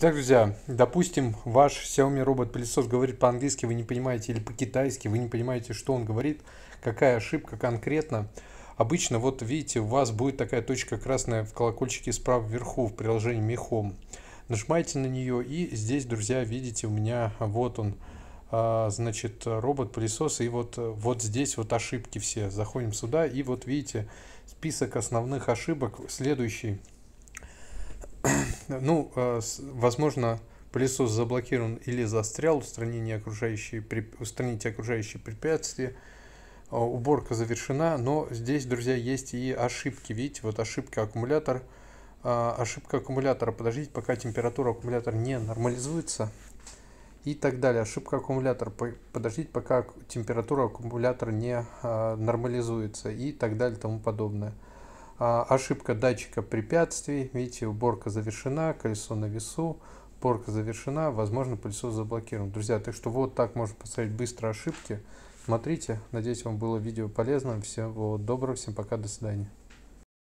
Итак, друзья, допустим, ваш Xiaomi робот-пылесос говорит по-английски, вы не понимаете, или по-китайски, вы не понимаете, что он говорит, какая ошибка конкретно. Обычно, вот видите, у вас будет такая точка красная в колокольчике справа вверху в приложении Mi Home. Нажимаете на нее, и здесь, друзья, видите, у меня вот он, а, значит, робот-пылесос, и вот, вот здесь вот ошибки все. Заходим сюда, и вот видите, список основных ошибок следующий ну, э, возможно, пылесос заблокирован или застрял, устранение окружающие, устраните окружающие препятствия, э, уборка завершена, но здесь, друзья, есть и ошибки. Видите, вот ошибка аккумулятор, э, ошибка аккумулятора, подождите, пока температура аккумулятора не нормализуется и так далее. Ошибка аккумулятора, подождите, пока температура аккумулятора не нормализуется и так далее и тому подобное. А, ошибка датчика препятствий. Видите, уборка завершена, колесо на весу, уборка завершена, возможно, пылесос заблокирован. Друзья, так что вот так можно поставить быстро ошибки. Смотрите, надеюсь, вам было видео полезно. Всего доброго, всем пока, до свидания.